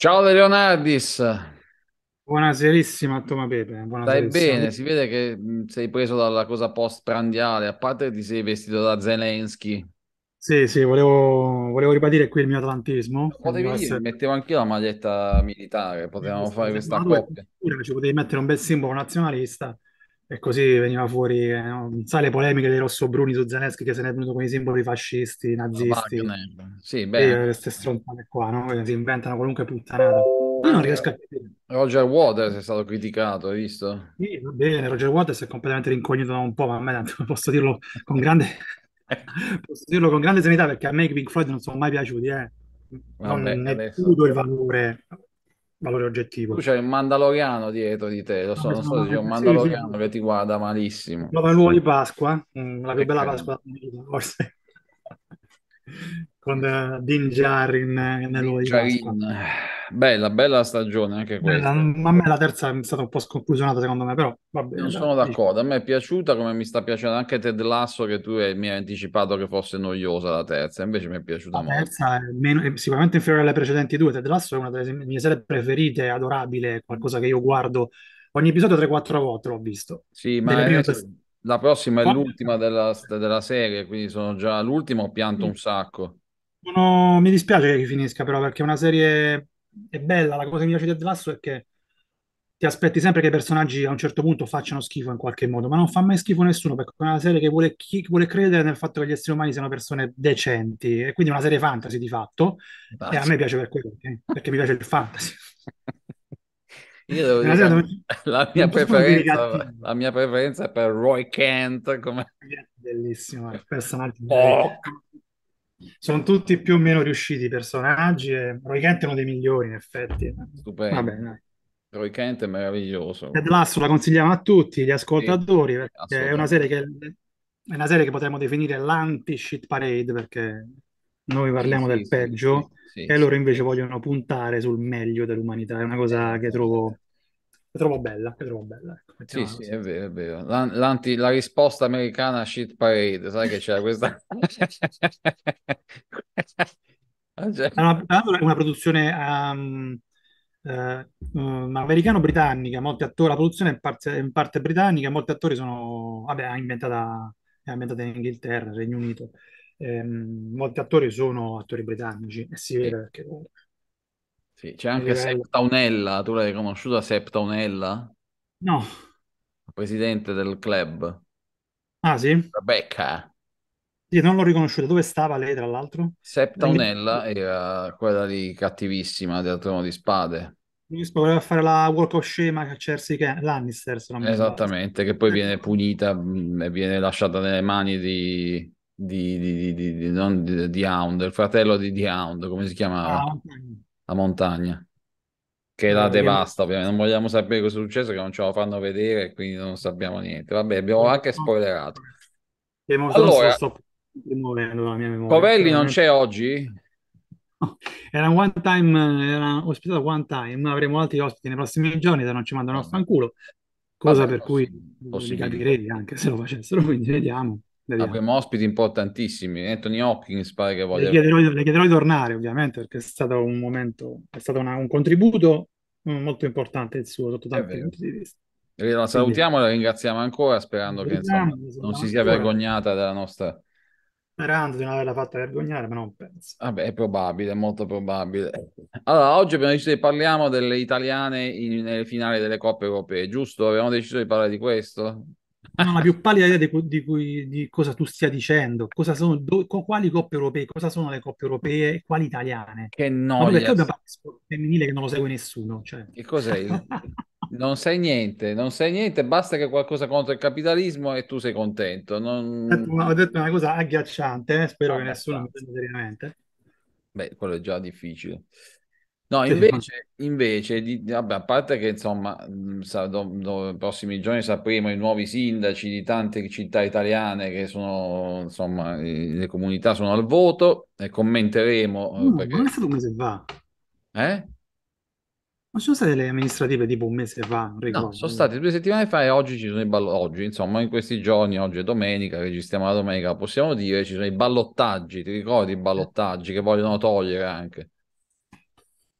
Ciao Leonardis, Buonasera, a Toma Pepe. stai bene? Si vede che sei preso dalla cosa post-prandiale, a parte che ti sei vestito da Zelensky. Sì, sì, volevo, volevo ribadire qui il mio atlantismo. Potevi dire, mettevo io la maglietta militare, potevamo fare questa coppia. Ci potevi mettere un bel simbolo nazionalista e così veniva fuori, eh, no? sai, le polemiche dei rossobruni su Zelensky che se ne è venuto con i simboli fascisti, nazisti, sì, beh. queste stronzate qua, no? Che si inventano qualunque puttanata. Io non riesco a eh, capire. Roger Waters è stato criticato, hai visto? Sì, va bene, Roger Waters è completamente rincognito da un po', ma a me tanto posso dirlo con grande... posso dirlo con grande sanità perché a me i Pink Floyd non sono mai piaciuti, eh. Vabbè, non ne adesso... il valore valore oggettivo. Tu c'hai un mandaloriano dietro di te, lo so, non so se c'è un mandaloriano sì, sì. che ti guarda malissimo. Nuova nuova di Pasqua, mm, la più bella Pasqua vita, forse. Con uh, Din Djarin eh, nell'uovo di Pasqua. Bella, bella stagione anche questa. Ma a me la terza è stata un po' sconclusionata secondo me, però va bene. Non sono d'accordo, a me è piaciuta come mi sta piacendo anche Ted Lasso che tu mi hai anticipato che fosse noiosa la terza, invece mi è piaciuta la molto. La terza è, meno, è, sicuramente inferiore alle precedenti due, Ted Lasso è una delle mie serie preferite, adorabile, qualcosa che io guardo ogni episodio 3-4 volte l'ho visto. Sì, ma è, la prossima è Quando... l'ultima della, della, serie, quindi sono già l'ultima, ho pianto mm. un sacco. No, mi dispiace che finisca però perché è una serie è bella, la cosa che mi piace di Ted Lasso è che ti aspetti sempre che i personaggi a un certo punto facciano schifo in qualche modo, ma non fa mai schifo nessuno perché è una serie che vuole, chi, vuole credere nel fatto che gli esseri umani siano persone decenti e quindi è una serie fantasy di fatto Basta. e a me piace per quello, eh, perché mi piace il fantasy. Io devo dire, la, dove... la, mia la, mia preferenza, è per Roy Kent. Come... Bellissimo, il personaggio. Oh, sono tutti più o meno riusciti i personaggi e Roy Kent è uno dei migliori in effetti. Stupendo. bene. Roy Kent è meraviglioso. Ted Lasso la consigliamo a tutti gli ascoltatori perché è una serie che è una serie che potremmo definire l'anti-shit parade perché noi parliamo sì, del sì, peggio e loro invece vogliono puntare sul meglio dell'umanità. È una cosa eh, che trovo la trovo bella, la trovo bella. Ecco, sì, sì, è vero, è vero. L'anti, la risposta americana shit parade, sai che c'era questa... Ah, è, una, una, produzione um, uh, americano-britannica, molti attori, la produzione è in parte, in parte britannica, molti attori sono, vabbè, inventata, è inventata in Inghilterra, Regno Unito. Um, molti attori sono attori britannici e si vede perché sì, c'è anche Septaunella, tu l'hai conosciuta Septaunella? No. Presidente del club. Ah sì? Rebecca. Io non l'ho riconosciuta. Dove stava lei, tra l'altro? Septaunella Dai, era quella lì cattivissima del trono di spade. Voleva fare la walk of scema a Cersei che... Lannister, se non mi Esattamente, che poi viene punita mm, e viene lasciata nelle mani di... Di, di, di, di, non di, di Hound, il fratello di The Hound, come si chiamava? Ah, okay la montagna che la devasta ovviamente. Non vogliamo sapere cosa è successo, che non ce la fanno vedere, quindi non sappiamo niente. Vabbè, abbiamo anche spoilerato. Allora, sto, eh, Covelli non c'è oggi? Era un one time, era ospitato one time, avremo altri ospiti nei prossimi giorni se non ci mandano a fanculo, cosa Vabbè, per cui non li capirei anche se lo facessero, quindi vediamo. Ah, abbiamo ospiti importantissimi, Anthony Hopkins pare che voglia. Le chiederò, le chiederò di tornare ovviamente perché è stato un momento, è stato una, un contributo molto importante il suo sotto tanti punti di vista. La salutiamo e la ringraziamo ancora sperando che insomma, non si sia vergognata della nostra... Sperando di non averla fatta vergognare, ma non penso. Vabbè, è probabile, molto probabile. Allora, oggi abbiamo deciso di parlare delle italiane nelle finali delle coppe europee, giusto? Abbiamo deciso di parlare di questo? non ho la più pallida idea di, di, di cosa tu stia dicendo, cosa sono, do, quali coppe europee, cosa sono le coppe europee e quali italiane. Che noia. Ma perché abbiamo parlato femminile che non lo segue nessuno? Cioè. Che cos'è? non sai niente, non sai niente, basta che qualcosa contro il capitalismo e tu sei contento. Non... Ho detto una cosa agghiacciante, eh? spero che nessuno mi prenda seriamente. Beh, quello è già difficile. No, invece, invece di, vabbè, a parte che insomma, mm, sa, do, do, prossimi giorni sapremo i nuovi sindaci di tante città italiane che sono, insomma, le comunità sono al voto e commenteremo. Eh, no, perché... Non è stato un mese fa. Eh? Ma sono state le amministrative tipo un mese fa? No, sono state due settimane fa e oggi ci sono i ballottaggi. Oggi, insomma, in questi giorni, oggi è domenica, registriamo la domenica, possiamo dire, ci sono i ballottaggi, ti ricordi i ballottaggi che vogliono togliere anche?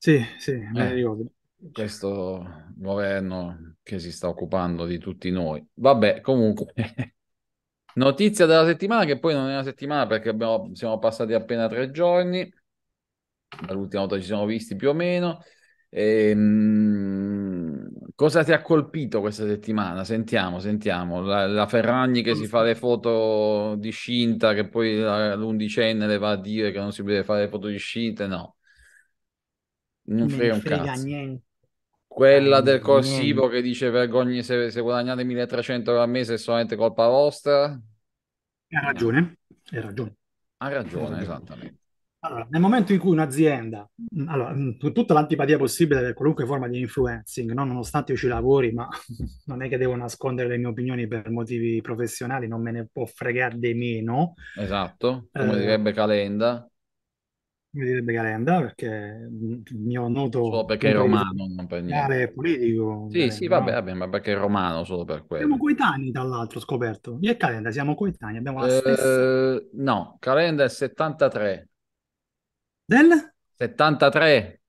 Sì, sì, me eh, ricordo. Questo governo che si sta occupando di tutti noi. Vabbè, comunque, notizia della settimana che poi non è una settimana perché abbiamo, siamo passati appena tre giorni. dall'ultima volta ci siamo visti più o meno. E, ehm, cosa ti ha colpito questa settimana? Sentiamo, sentiamo. La, la Ferragni che si fa le foto di scinta, che poi l'undicenne le va a dire che non si deve fare le foto di scinta, no non frega un frega cazzo. Niente. Quella del corsivo che dice vergogni se, se, guadagnate 1300 euro al mese è solamente colpa vostra. Ha ragione, ha ragione. Ha ragione, esattamente. Allora, nel momento in cui un'azienda, allora, mm, tutta l'antipatia possibile per qualunque forma di influencing, no? nonostante io ci lavori, ma non è che devo nascondere le mie opinioni per motivi professionali, non me ne può fregare di meno. Esatto, come eh, direbbe Calenda mi direbbe Calenda perché il mio noto solo perché è romano non per niente politico sì Calenda, sì vabbè, vabbè, ma perché è romano solo per quello siamo coetanei dall'altro scoperto io e Calenda siamo coetanei abbiamo la stessa eh, no Calenda è 73 del? 73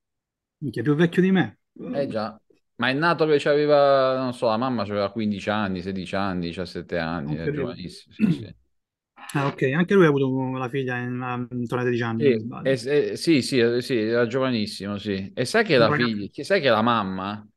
Minchia, più vecchio di me eh già ma è nato che aveva non so la mamma aveva 15 anni 16 anni 17 anni è giovanissimo sì, sì. Ah, ok, anche lui ha avuto la figlia in, intorno ai 13 anni. Eh, sì, sì, sì, eh, sì, era giovanissimo, sì. E sai che la figlia, che sai che la mamma?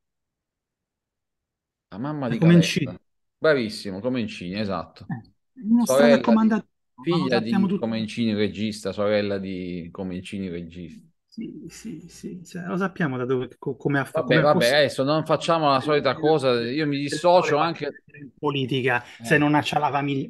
La mamma di Comencini. Bravissimo, come Comencini, esatto. Eh, non sorella raccomandato. Di, figlia di tutto. Comencini regista, sorella di Comencini regista. Sì, sì, sì, lo sappiamo da dove, come ha fatto. Vabbè, vabbè adesso non facciamo la solita cosa, io mi dissocio anche... In politica, eh. se non ha la famiglia,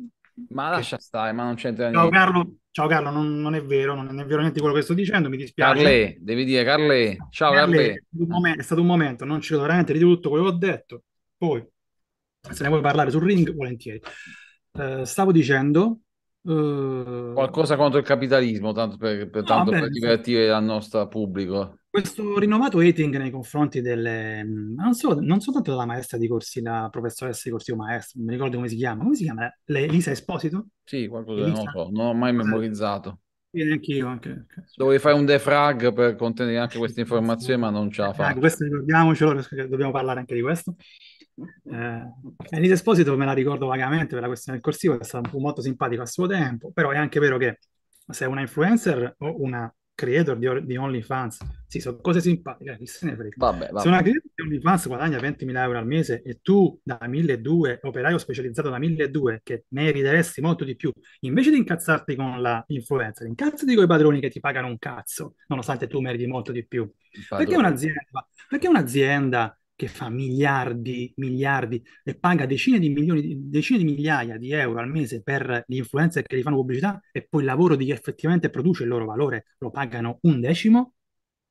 ma lascia stare, ma non c'entra niente. Ciao Carlo, ciao Carlo non, non, è vero, non è vero niente quello che sto dicendo, mi dispiace. Carle, devi dire Carle, ciao Carle. Carle. È, stato momento, è stato un momento, non ci do veramente di tutto quello che ho detto. Poi, se ne vuoi parlare sul ring, volentieri. Eh, stavo dicendo... Eh... Qualcosa contro il capitalismo, tanto per, per, tanto ah, per divertire il nostro pubblico. Questo rinnovato hating nei confronti delle, mm, non, so, non soltanto della maestra di corsi, la professoressa di corsi o maestra, non mi ricordo come si chiama, come si chiama? Elisa Esposito? Sì, qualcosa Elisa? non so, non ho mai eh. memorizzato. Sì, neanche Anche. Dovevi fare un defrag per contenere anche queste informazioni, ma non ce la fa. Eh, questo ricordiamocelo, dobbiamo parlare anche di questo. Eh, Elisa Esposito me la ricordo vagamente per la questione del corsivo, è stato molto simpatico a suo tempo, però è anche vero che se è una influencer o una creator di, di OnlyFans. Sì, sono cose simpatiche, eh, chi se ne frega. Vabbè, vabbè. Se una creator di OnlyFans guadagna 20.000 euro al mese e tu da 1.200, operaio specializzato da 1.200, che meriteresti molto di più, invece di incazzarti con la influencer, incazzati con i padroni che ti pagano un cazzo, nonostante tu meriti molto di più. Perché un'azienda, perché un'azienda che fa miliardi, miliardi e paga decine di milioni, decine di migliaia di euro al mese per gli influencer che gli fanno pubblicità e poi il lavoro di chi effettivamente produce il loro valore lo pagano un decimo?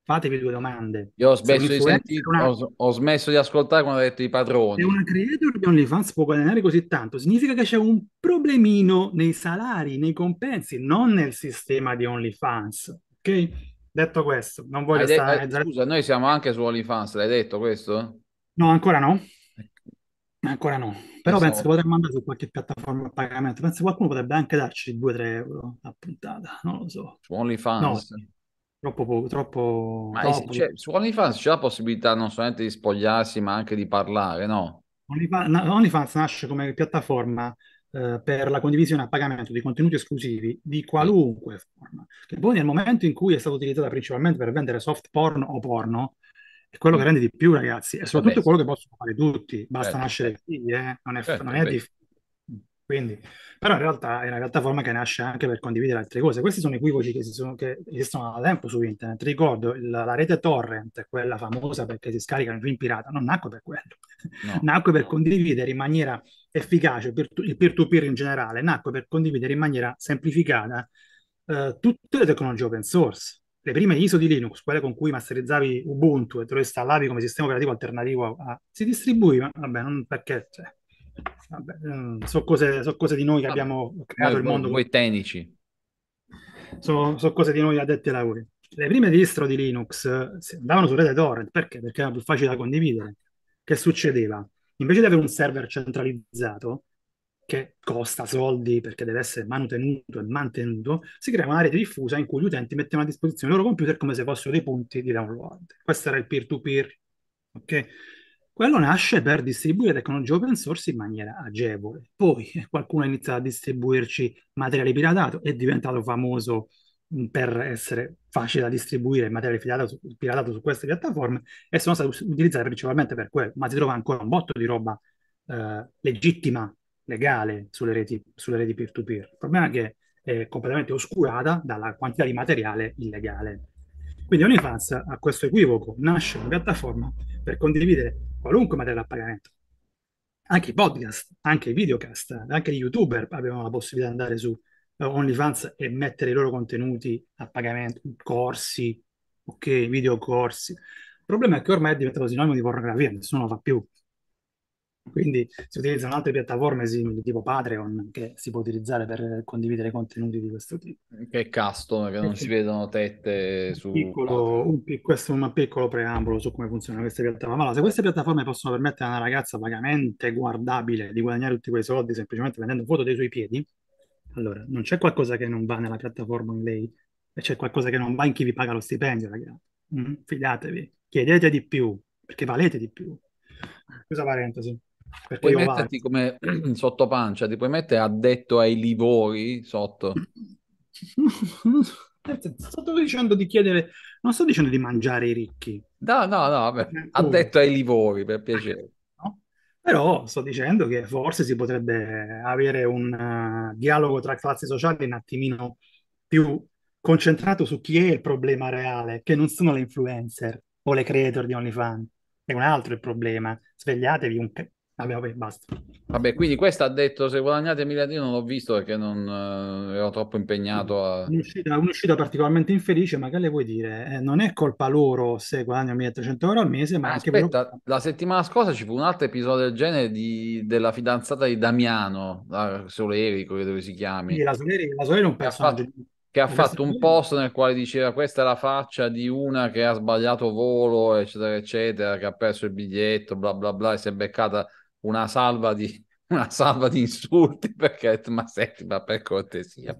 Fatevi due domande. Io ho smesso, di, sentire, una... ho, ho smesso di ascoltare quando ha detto i padroni. Se una creator di OnlyFans può guadagnare così tanto, significa che c'è un problemino nei salari, nei compensi, non nel sistema di OnlyFans, ok? detto questo, non voglio de- stare... Eh, scusa, noi siamo anche su OnlyFans, l'hai detto questo? No, ancora no. Ecco. Ancora no. Però Pensavo. penso che potremmo andare su qualche piattaforma a pagamento. Penso che qualcuno potrebbe anche darci 2-3 euro a puntata, non lo so. Su OnlyFans? No, troppo poco, troppo... Ma troppo. Cioè, su OnlyFans c'è la possibilità non solamente di spogliarsi, ma anche di parlare, no? OnlyFans, OnlyFans nasce come piattaforma eh, per la condivisione a pagamento di contenuti esclusivi di qualunque forma, che poi nel momento in cui è stata utilizzata principalmente per vendere soft porn o porno, è quello che mm. rende di più, ragazzi, e soprattutto Vabbè. quello che possono fare tutti. Basta certo. nascere figli, eh? non è, certo, è difficile. Quindi, però in realtà è una piattaforma che nasce anche per condividere altre cose. Questi sono equivoci che, sono, che esistono da tempo su internet. Ricordo la, la, rete torrent, quella famosa perché si scarica in film pirata, non nacque per quello, no. nacque per condividere in maniera efficace, il peer-to-peer in generale, nacque per condividere in maniera semplificata eh, tutte le tecnologie open source. Le prime ISO di Linux, quelle con cui masterizzavi Ubuntu e te lo installavi come sistema operativo alternativo a... a si distribuiva, vabbè, non perché... Cioè, vabbè, mm, so, cose, so cose di noi che ah, abbiamo creato il mondo... Voi tecnici. Sono so cose di noi addetti ai lavori. Le prime distro di Linux eh, andavano su rete torrent, perché? Perché era più facile da condividere. Che succedeva? invece di avere un server centralizzato, che costa soldi perché deve essere manutenuto e mantenuto, si crea una rete diffusa in cui gli utenti mettono a disposizione i loro computer come se fossero dei punti di download. Questo era il peer-to-peer. Okay? Quello nasce per distribuire tecnologie open source in maniera agevole. Poi qualcuno ha iniziato a distribuirci materiale piratato, è diventato famoso per essere facile da distribuire materiale piratato, su queste piattaforme e sono state utilizzate principalmente per quello, ma si trova ancora un botto di roba eh, legittima, legale sulle reti, sulle reti, peer-to-peer. Il problema è che è completamente oscurata dalla quantità di materiale illegale. Quindi OnlyFans a questo equivoco nasce una piattaforma per condividere qualunque materiale a pagamento. Anche i podcast, anche i videocast, anche gli youtuber abbiamo la possibilità di andare su eh, OnlyFans e mettere i loro contenuti a pagamento, corsi, ok, video corsi. Il problema è che ormai è diventato sinonimo di pornografia, nessuno lo fa più. Quindi si utilizzano altre piattaforme simili, tipo Patreon, che si può utilizzare per condividere contenuti di questo tipo. Eh, che custom, che non eh, si vedono tette su... Piccolo, un, questo è un piccolo preambolo su come funzionano queste piattaforme. Allora, se queste piattaforme possono permettere a una ragazza vagamente guardabile di guadagnare tutti quei soldi semplicemente vendendo foto dei suoi piedi, allora, non c'è qualcosa che non va nella piattaforma in lei, c'è qualcosa che non va in chi vi paga lo stipendio, ragazzi. Mm? Fidatevi, chiedete di più, perché valete di più. Scusa parentesi. Perché puoi metterti vado. come sotto pancia, ti puoi mettere addetto ai livori sotto. sto dicendo di chiedere, non sto dicendo di mangiare i ricchi. No, no, no, vabbè. Eh, addetto oh. ai livori, per piacere. Però sto dicendo che forse si potrebbe avere un uh, dialogo tra classi sociali un attimino più concentrato su chi è il problema reale, che non sono le influencer o le creator di OnlyFans. È un altro il problema. Svegliatevi un, Vabbè, vabbè, basta. Vabbè, quindi questa ha detto se guadagnate 1000 lire, non l'ho visto perché non eh, ero troppo impegnato a... Un'uscita, un'uscita, particolarmente infelice, ma che le vuoi dire? Eh, non è colpa loro se guadagnano 1300 euro al mese, ma ah, anche... Aspetta, loro... la settimana scorsa ci fu un altro episodio del genere di, della fidanzata di Damiano, la Soleri, dove si chiami. Sì, la Soleri, la Soleri è un personaggio... che ha fatto un post nel quale diceva questa è la faccia di una che ha sbagliato volo, eccetera, eccetera, che ha perso il biglietto, bla bla bla, e si è beccata una salva di, una salva di insulti perché ma senti ma per cortesia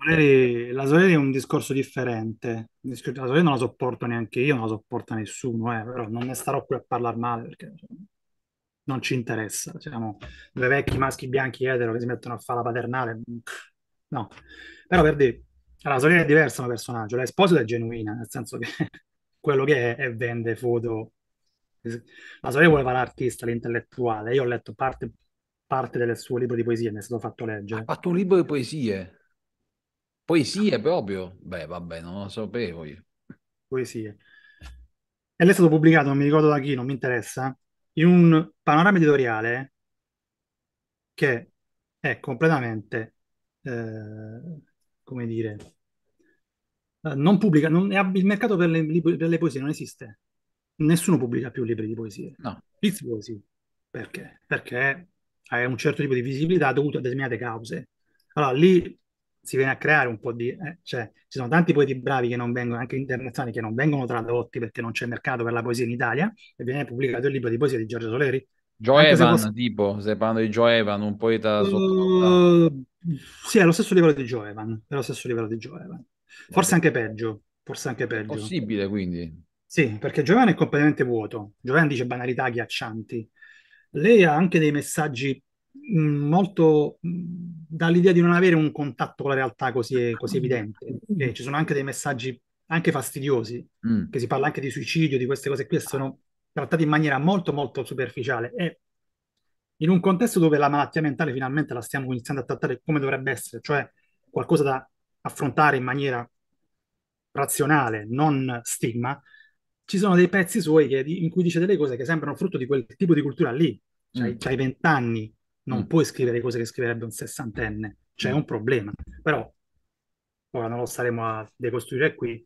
la Soleri è un discorso differente la Soleri non la sopporto neanche io non la sopporta nessuno eh, però non ne starò qui a parlare male perché cioè, non ci interessa siamo due vecchi maschi bianchi etero che si mettono a fare la paternale mm, no però per dire la Soleri è diversa come personaggio la Esposito è genuina nel senso che quello che è, è vende foto la sorella voleva l'artista, l'intellettuale. Io ho letto parte, parte del suo libro di poesie, mi è stato fatto leggere. Ha fatto un libro di poesie? Poesie proprio? Beh, vabbè, non lo sapevo io. Poesie. E lei è stato pubblicato, non mi ricordo da chi, non mi interessa, in un panorama editoriale che è completamente, eh, come dire, eh, non pubblica, non, il mercato per le, per le poesie non esiste nessuno pubblica più libri di poesie. No. It's poesie. Perché? Perché hai un certo tipo di visibilità dovuto a determinate cause. Allora lì si viene a creare un po' di... Eh, cioè, ci sono tanti poeti bravi che non vengono, anche internazionali, che non vengono tradotti perché non c'è mercato per la poesia in Italia e viene pubblicato il libro di poesia di Giorgio Soleri. Joe Evan, fosse... tipo, stai parlando di Joe Evan, un poeta eh, sotto... Uh, sì, è lo stesso livello di Joe Evan, è lo stesso livello di Joe Evan. Forse anche peggio, forse anche peggio. Possibile, quindi. Sì, perché Giovanni è completamente vuoto. Giovanni dice banalità ghiaccianti. Lei ha anche dei messaggi mm, molto mm, dall'idea di non avere un contatto con la realtà così, così evidente. E ci sono anche dei messaggi anche fastidiosi, mm. che si parla anche di suicidio, di queste cose qui, e sono trattati in maniera molto molto superficiale. E in un contesto dove la malattia mentale finalmente la stiamo iniziando a trattare come dovrebbe essere, cioè qualcosa da affrontare in maniera razionale, non stigma, ci sono dei pezzi suoi che, in cui dice delle cose che sembrano frutto di quel tipo di cultura lì. Cioè, mm. hai vent'anni, non mm. puoi scrivere cose che scriverebbe un sessantenne, c'è cioè, mm. un problema. Però, ora non lo staremo a decostruire qui,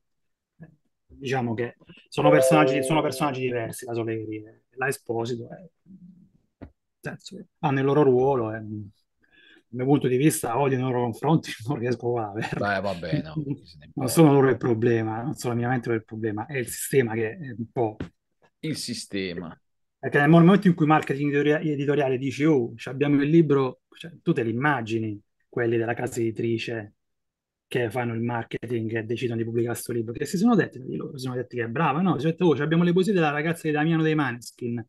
diciamo che sono personaggi, sono personaggi diversi, la Soleri, eh, la Esposito, eh, cioè, hanno il loro ruolo. Eh mio punto di vista, odio i loro confronti, non riesco a averlo. Beh, vabbè, no. non sono loro il problema, non sono mia mente il problema, è il sistema che è un po'... Il sistema. Perché nel momento in cui marketing editoriale dice, oh, abbiamo il libro, cioè, tu te li immagini, quelli della casa editrice che fanno il marketing e decidono di pubblicare questo libro, che si sono detti di loro, si sono detti che è brava, no? Si sono detto, oh, abbiamo le poesie della ragazza di Damiano dei Maneskin.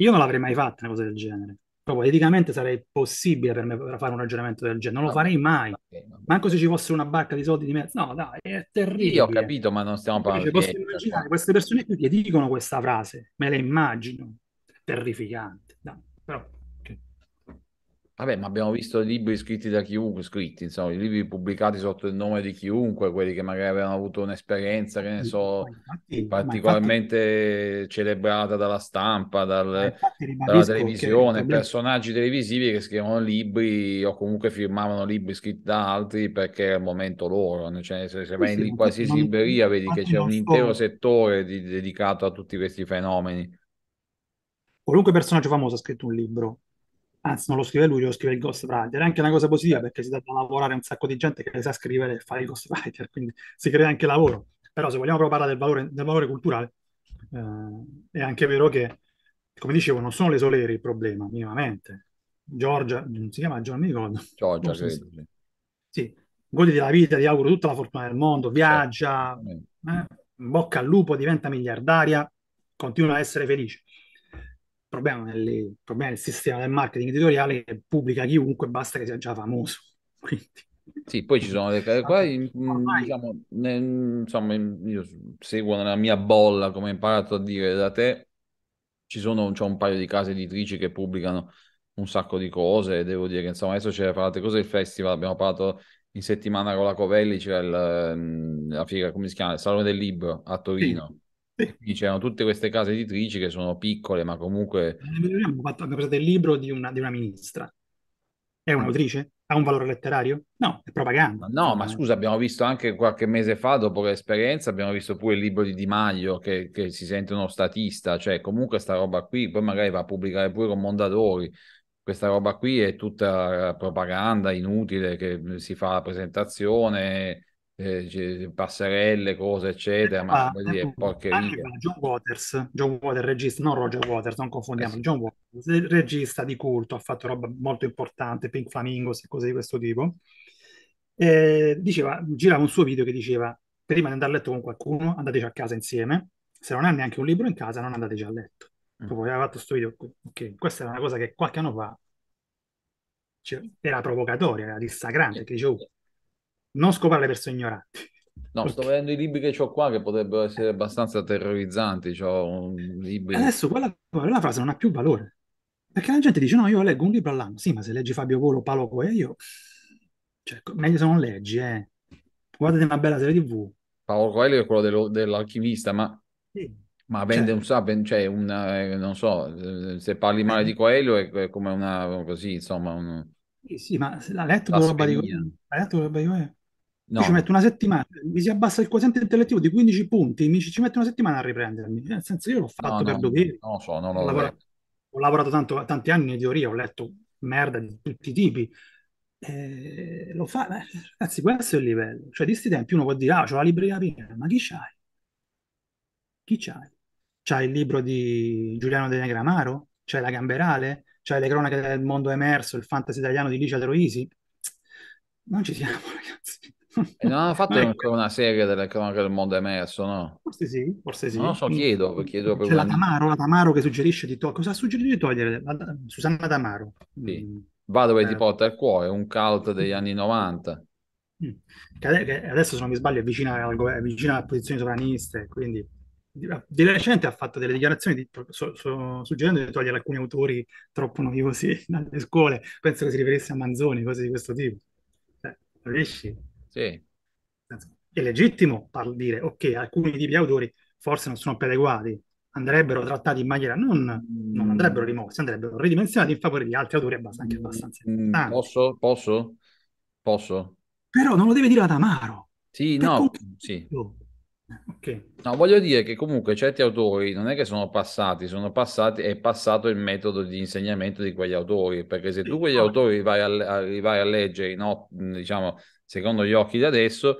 Io non l'avrei mai fatta una cosa del genere proprio eticamente sarei possibile per me fare un ragionamento del genere, non lo farei mai. Okay, Manco se ci fosse una barca di soldi di mezzo. No, dai, è terribile. Io ho capito, ma non stiamo cioè, parlando di... Posso immaginare eh, queste eh. persone qui che dicono questa frase, me la immagino, terrificante. Dai, però Vabbè, ma abbiamo visto libri scritti da chiunque, scritti, insomma, libri pubblicati sotto il nome di chiunque, quelli che magari avevano avuto un'esperienza, che ne so, infatti, particolarmente infatti... celebrata dalla stampa, dal, dalla televisione, personaggi televisivi che scrivono libri o comunque firmavano libri scritti da altri perché era il momento loro. Cioè, se, se vai in qualsiasi libreria vedi che c'è un intero settore di, dedicato a tutti questi fenomeni. Qualunque personaggio famoso ha scritto un libro, anzi non lo scrive lui, lo scrive il ghostwriter. È anche una cosa positiva eh. perché si dà da lavorare un sacco di gente che sa scrivere e fare il ghostwriter, quindi si crea anche lavoro. Però se vogliamo proprio parlare del valore, del valore culturale, eh, è anche vero che, come dicevo, non sono le Soleri il problema, minimamente. Giorgia, non si chiama Giorgia, mi ricordo. Giorgia, so credo. Sì. goditi la vita, ti auguro tutta la fortuna del mondo, viaggia, eh, bocca al lupo, diventa miliardaria, continua a essere felice problema, nel, il problema del sistema del marketing editoriale che pubblica chiunque, basta che sia già famoso. Quindi. Sì, poi ci sono delle cose qua, mm, diciamo, insomma, io seguo nella mia bolla, come ho imparato a dire da te, ci sono un paio di case editrici che pubblicano un sacco di cose, devo dire che insomma adesso c'era parlato cose del festival, abbiamo parlato in settimana con la Covelli, c'era il, mm, la figa, come si chiama, il Salone del Libro a Torino. Sì quindi c'erano tutte queste case editrici che sono piccole, ma comunque... Abbiamo eh, fatto anche presente il libro di una, di una ministra. È un'autrice? Ha un valore letterario? No, è propaganda. No, ma scusa, abbiamo visto anche qualche mese fa, dopo l'esperienza, abbiamo visto pure il libro di Di Maio che, che si sente uno statista, cioè comunque sta roba qui, poi magari va a pubblicare pure con Mondadori. Questa roba qui è tutta propaganda inutile che si fa la presentazione, eh, passerelle, cose, eccetera. Ma ah, dire, ecco, porcheria. John Waters, John Waters, regista, non Roger Waters, non confondiamo. Eh sì. John Waters, regista di culto, ha fatto roba molto importante, Pink Flamingos e cose di questo tipo. Eh, diceva, girava un suo video che diceva: Prima di andare a letto con qualcuno, andateci a casa insieme. Se non ha neanche un libro in casa, non andateci a letto. Mm. Proprio aveva fatto questo video. Okay. Questa era una cosa che qualche anno fa cioè, era provocatoria, era dissagrante, eh, Che dicevo, non scopare le persone ignoranti. No, okay. sto vedendo i libri che ho qua che potrebbero essere abbastanza terrorizzanti. Libri... Adesso quella, quella, frase non ha più valore. Perché la gente dice: No, io leggo un libro all'anno. Sì, ma se leggi Fabio Volo, Paolo Coelho, cioè, meglio se non leggi, eh. Guardate una bella serie TV. Paolo Coelho è quello dello, dell'alchimista, ma. Sì. Ma vende cioè, un sapen, cioè un, eh, non so, eh, se parli male di Coelho è, è come una, così, insomma. Un... Sì, sì, ma l'ha letto quella roba di Coelho? L'ha letto quella roba di Coelho? No. ci metto una settimana, mi si abbassa il quoziente intellettivo di 15 punti, mi ci, ci metto una settimana a riprendermi. Nel senso, io l'ho fatto no, per no, dovere. Non so, non ho, lavorato, ho lavorato tanto, tanti anni in teoria, ho letto merda di tutti i tipi. Eh, lo fa, beh, ragazzi, questo è il livello. Cioè, di sti tempi uno può dire, ah, c'ho la libreria piena, ma chi c'hai? Chi c'hai? C'hai il libro di Giuliano De Negramaro? C'hai la Gamberale? C'hai le cronache del mondo emerso, il fantasy italiano di Licia Troisi? Non ci siamo, ragazzi e non hanno fatto ecco. Eh, ancora una serie delle cronache del mondo emerso, no? Forse sì, forse sì. Non lo so, mm. chiedo. chiedo C'è la Tamaro, la Tamaro, che suggerisce di togliere. Cosa ha suggerito di togliere? La... Susanna Tamaro. Sì. Mm. Va dove eh. ti porta il cuore, un cult degli anni 90. Mm. Che adesso, se non mi sbaglio, è vicina, al governo, vicina a posizioni sovraniste, quindi ah, di recente ha fatto delle dichiarazioni di, so, so, suggerendo di togliere alcuni autori troppo noiosi dalle scuole. Penso che si riferisse a Manzoni, cose di questo tipo. Cioè, riesci? È legittimo dire, ok, alcuni tipi di autori forse non sono più adeguati, andrebbero trattati in maniera non, non mm. andrebbero rimossi, andrebbero ridimensionati in favore di altri autori abbast- anche mm. abbastanza mm. importanti. Posso? Posso? Posso? Però non lo deve dire ad Amaro. Sì, per no, concreto. sì. Okay. No, voglio dire che comunque certi autori non è che sono passati, sono passati, è passato il metodo di insegnamento di quegli autori, perché se tu quegli autori vai a, a, vai a leggere no, diciamo, secondo gli occhi di adesso,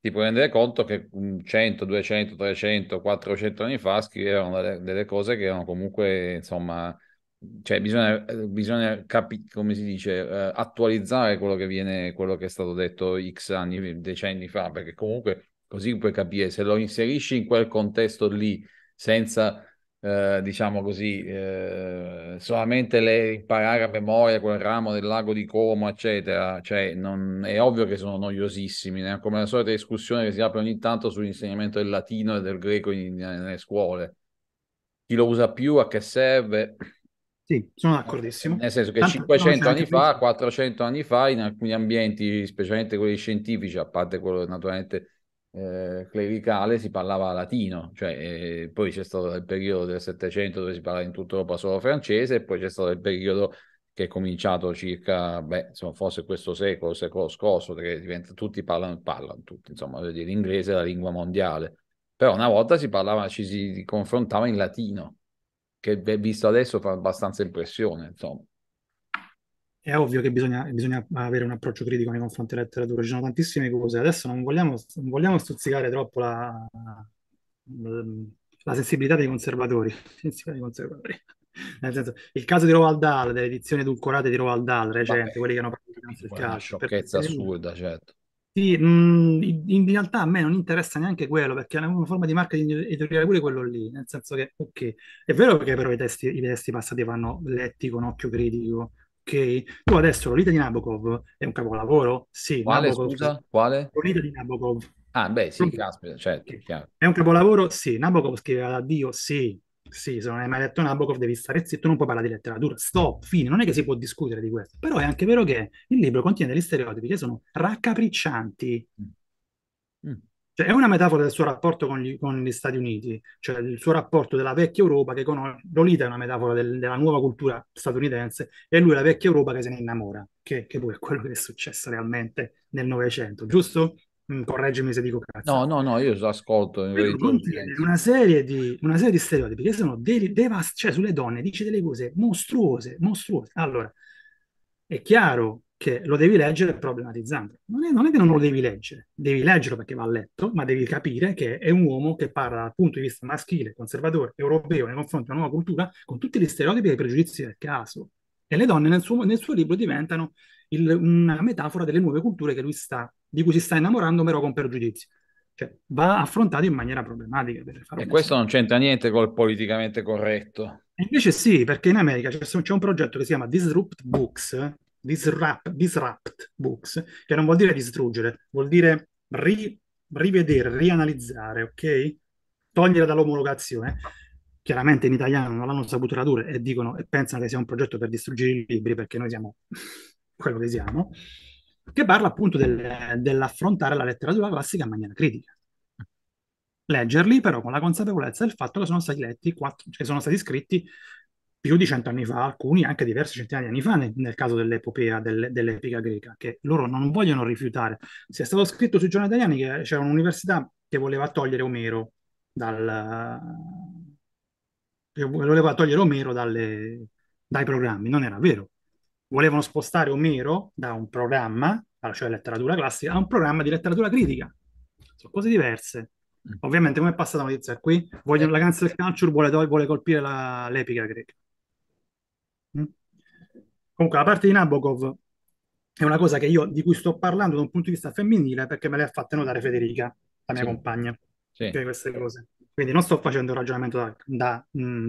ti puoi rendere conto che 100, 200, 300, 400 anni fa scrivevano delle, delle cose che erano comunque, insomma, cioè bisogna, bisogna capire, come si dice, uh, attualizzare quello che viene, quello che è stato detto X anni, decenni fa, perché comunque così puoi capire se lo inserisci in quel contesto lì senza eh, diciamo così, eh, solamente le, imparare a memoria quel ramo del lago di Como, eccetera, cioè non, è ovvio che sono noiosissimi, né? come la solita discussione che si apre ogni tanto sull'insegnamento del latino e del greco in, in, nelle scuole. Chi lo usa più, a che serve? Sì, sono eh, d'accordissimo. Nel senso che Tanto, 500 anni fa, 400 anni fa, in alcuni ambienti, specialmente quelli scientifici, a parte quello naturalmente eh, clericale si parlava latino, cioè, eh, poi c'è stato il periodo del Settecento dove si parlava in tutta Europa solo francese, e poi c'è stato il periodo che è cominciato circa, beh, insomma, forse questo secolo, secolo scorso, perché diventa, tutti parlano, parlano tutti, insomma, l'inglese è la lingua mondiale. Però una volta si parlava, ci si confrontava in latino, che visto adesso fa abbastanza impressione, insomma è ovvio che bisogna, bisogna, avere un approccio critico nei confronti della letteratura, ci sono tantissime cose. Adesso non vogliamo, non vogliamo stuzzicare troppo la, ehm, la, sensibilità dei conservatori. Sensibilità dei conservatori. Nel senso, il caso di Roald Dahl, delle edizioni edulcorate di Roald Dahl recente, Vabbè, quelli che hanno parlato del calcio. Sciocchezza perché... assurda, certo. Sì, mh, mm, in realtà a me non interessa neanche quello, perché è una forma di marketing editoriale pure quello lì, nel senso che, ok, è vero che però i testi, i testi passati vanno letti con occhio critico, Ok, tu adesso l'Olita di Nabokov è un capolavoro? Sì. Quale, Nabokov, scusa? Quale? L'Olita di Nabokov. Ah, beh, sì, caspita, certo, okay. È un capolavoro? Sì. Nabokov scriveva da Dio? Sì. Sì, se non hai mai letto Nabokov devi stare zitto, non puoi parlare di letteratura. Stop, fine, non è che si può discutere di questo. Però è anche vero che il libro contiene degli stereotipi che sono raccapriccianti. Mm. Cioè, è una metafora del suo rapporto con gli, con gli, Stati Uniti, cioè il suo rapporto della vecchia Europa che conosce. Lolita è una metafora del, della nuova cultura statunitense e lui è la vecchia Europa che se ne innamora, che, che poi è quello che è successo realmente nel Novecento, giusto? Mm, correggimi se dico cazzo. No, no, no, io ascolto. Una serie, di, una serie di stereotipi che sono de- devast- cioè sulle donne dice delle cose mostruose, mostruose. Allora, è chiaro che lo devi leggere problematizzando. Non è, non è, che non lo devi leggere, devi leggerlo perché va letto, ma devi capire che è un uomo che parla dal punto di vista maschile, conservatore, europeo nei confronti di una nuova cultura, con tutti gli stereotipi e i pregiudizi del caso. E le donne nel suo, nel suo libro diventano il, una metafora delle nuove culture sta, di cui si sta innamorando, però con pregiudizi. Cioè, va affrontato in maniera problematica. e questo non c'entra niente col politicamente corretto. Invece sì, perché in America c'è un progetto che si chiama Disrupt Books, disrupt, disrupt books, che non vuol dire distruggere, vuol dire ri, rivedere, rianalizzare, ok? Togliere dall'omologazione. Chiaramente in italiano non l'hanno saputo tradurre e dicono e pensano che sia un progetto per distruggere i libri perché noi siamo quello che siamo, che parla appunto del, dell'affrontare la letteratura classica in maniera critica. Leggerli però con la consapevolezza del fatto che sono stati letti, quattro, cioè sono stati scritti più di cent'anni fa, alcuni anche diverse centinaia di anni fa, nel, nel caso dell'epopea, del, dell'epica greca, che loro non vogliono rifiutare. Si è stato scritto sui giornali italiani che c'era un'università che voleva togliere Omero dal... che voleva togliere Omero dalle, dai programmi, non era vero. Volevano spostare Omero da un programma, cioè, cioè letteratura classica, a un programma di letteratura critica. Sono cose diverse. Mm. Ovviamente, come è passata la notizia qui? Vogliono, eh. la cancel culture vuole, vuole colpire la, l'epica greca. Comunque, la parte di Nabokov è una cosa che io, di cui sto parlando da un punto di vista femminile perché me l'ha fatta notare Federica, la mia sì. compagna, sì. per queste cose. Quindi non sto facendo un ragionamento da, da mm,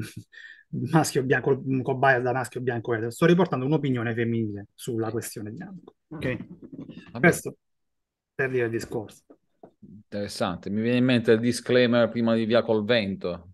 maschio bianco, mm, con bias da maschio bianco etero, sto riportando un'opinione femminile sulla questione di Nabokov. Ok? Questo per dire il discorso. Interessante, mi viene in mente il disclaimer prima di Via col vento.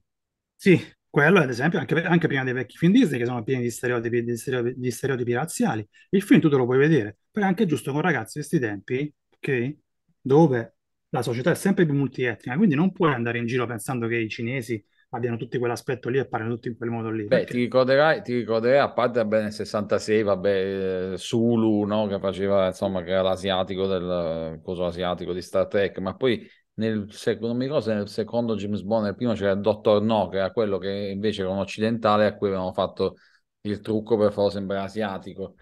Sì, quello, ad esempio, anche, anche, prima dei vecchi film Disney, che sono pieni di stereotipi, di, stereotipi, di stereotipi razziali, il film tu te lo puoi vedere, però è anche giusto con ragazzi di questi tempi, ok? Dove la società è sempre più multietnica, quindi non puoi andare in giro pensando che i cinesi abbiano tutti quell'aspetto lì e parlano tutti in quel modo lì. Beh, perché... ti, ricorderai, ti ricorderai, a parte vabbè, nel 66, vabbè, eh, Sulu, no? che faceva, insomma, che era l'asiatico del eh, coso asiatico di Star Trek, ma poi nel secondo, mi ricordo se nel secondo James Bond, nel primo c'era il Dottor No, che era quello che invece era un occidentale a cui avevano fatto il trucco per farlo sembrare asiatico.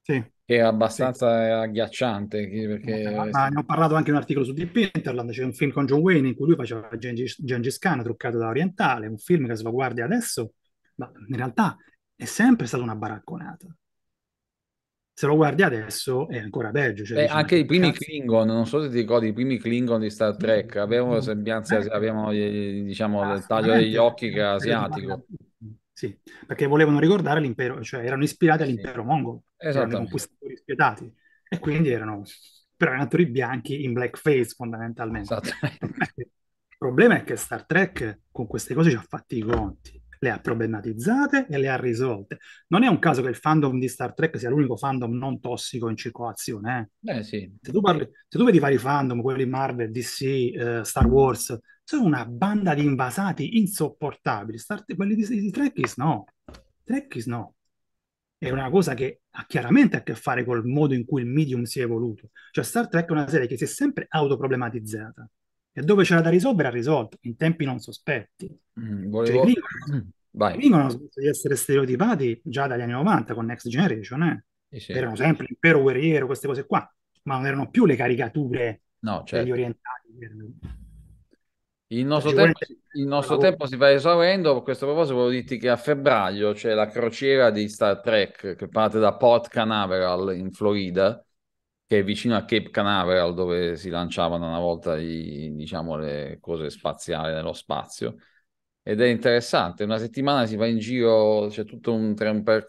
Sì. Che era abbastanza sì. agghiacciante. Perché... Ma, ma ne ho parlato anche in un articolo su Deep Interland, c'è un film con John Wayne in cui lui faceva Gengis, Khan truccato da orientale, un film che svaguardia adesso, ma in realtà è sempre stata una baracconata se lo guardi adesso è ancora peggio. Cioè, Beh, diciamo, anche i primi cazzo. Klingon, non so se ti ricordi, i primi Klingon di Star mm. Trek avevano mm. sembianze, eh, avevano diciamo, il taglio degli occhi che asiatico. Sì, perché volevano ricordare l'impero, cioè erano ispirati all'impero sì. mongo, cioè, erano conquistatori spietati e quindi erano prenatori bianchi in blackface fondamentalmente. Esatto. Il problema è che Star Trek con queste cose ci ha fatti i conti le ha problematizzate e le ha risolte. Non è un caso che il fandom di Star Trek sia l'unico fandom non tossico in circolazione. Eh? Eh, sì. se, tu parli, se, tu vedi vari fandom, quelli Marvel, DC, eh, Star Wars, sono una banda di invasati insopportabili. Star, quelli di, di Trekkies no. Trekkies no. È una cosa che ha chiaramente a che fare col modo in cui il medium si è evoluto. Cioè Star Trek è una serie che si è sempre autoproblematizzata e dove c'era da risolvere ha risolto in tempi non sospetti. Mm, cioè, volevo... cioè, Vai. I di essere stereotipati già dagli anni 90 con Next Generation, eh? sì, sì. erano sempre impero guerriero, queste cose qua, ma non erano più le caricature no, certo. degli orientali. Il nostro, tempo, il nostro tempo, si va esaurendo. A questo proposito, volevo dirti che a febbraio c'è la crociera di Star Trek che parte da Port Canaveral in Florida, che è vicino a Cape Canaveral, dove si lanciavano una volta i, diciamo, le cose spaziali nello spazio ed è interessante. Una settimana si va in giro, c'è tutto un,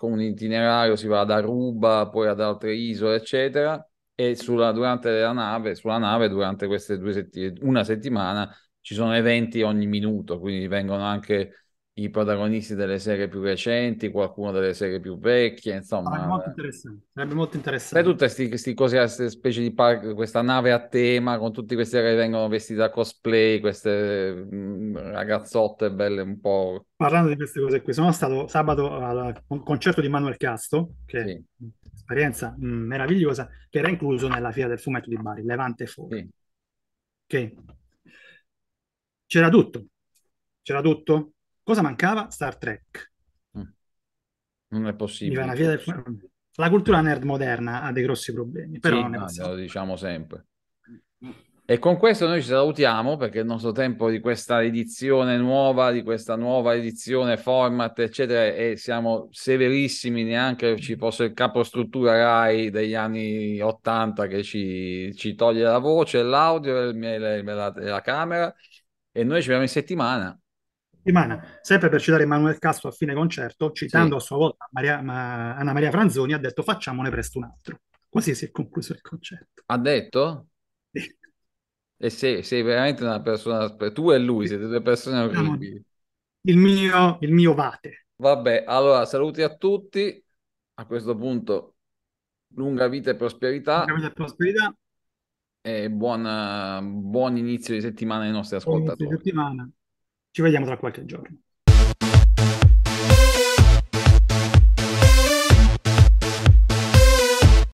un itinerario, si va ad Aruba, poi ad altre isole, eccetera. E sulla, durante la nave, sulla nave, durante queste due settimane, una settimana, ci sono eventi ogni minuto, quindi vengono anche i protagonisti delle serie più recenti, qualcuno delle serie più vecchie, insomma. Sarebbe molto interessante. Sarebbe molto interessante. Sai tutte queste cose, queste specie di park, questa nave a tema con tutti questi che vengono vestiti da cosplay, queste mm, ragazzotte belle un po'. Parlando di queste cose qui, sono stato sabato al concerto di Manuel Casto, che sì. è un'esperienza mm, meravigliosa, che era incluso nella fila del fumetto di Bari, Levante Fuori. Sì. Ok. C'era tutto. C'era tutto, Cosa mancava? Star Trek. Mm. Non è possibile. Cioè. Del... La cultura nerd moderna ha dei grossi problemi, però sì, non è possibile. Lo diciamo sempre. E con questo noi ci salutiamo perché il nostro tempo di questa edizione nuova, di questa nuova edizione format, eccetera, e siamo severissimi, neanche ci fosse il capostruttura RAI degli anni 80 che ci, ci toglie la voce, l'audio e la, la, la camera. E noi ci vediamo in settimana settimana, sempre per citare Emanuele Castro a fine concerto, citando sì. a sua volta Maria, ma, Anna Maria Franzoni, ha detto facciamone presto un altro. Così si è concluso il concerto. Ha detto? Sì. E sei, sei veramente una persona... Tu e lui siete due persone orribili. Il mio, il mio vate. Vabbè, allora saluti a tutti. A questo punto, lunga vita e prosperità. Lunga vita e prosperità. E buona, buon inizio di settimana ai nostri ascoltatori. Buon inizio di settimana. Ci vediamo tra qualche giorno.